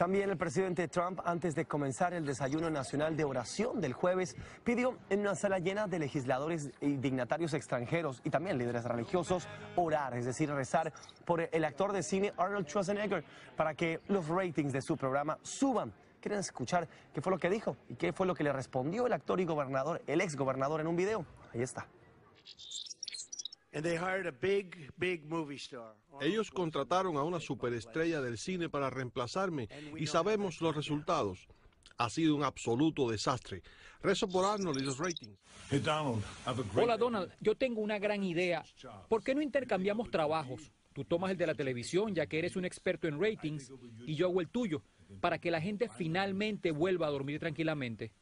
También el presidente Trump, antes de comenzar el desayuno nacional de oración del jueves, pidió en una sala llena de legisladores y dignatarios extranjeros y también líderes religiosos orar, es decir, rezar por el actor de cine Arnold Schwarzenegger para que los ratings de su programa suban. ¿Quieren escuchar qué fue lo que dijo y qué fue lo que le respondió el actor y gobernador, el ex gobernador en un video? Ahí está. Ellos contrataron a una superestrella del cine para reemplazarme y sabemos los resultados. Ha sido un absoluto desastre. Rezo por Arnold y los ratings. Hola Donald, yo tengo una gran idea. ¿Por qué no intercambiamos trabajos? Tú tomas el de la televisión, ya que eres un experto en ratings, y yo hago el tuyo, para que la gente finalmente vuelva a dormir tranquilamente.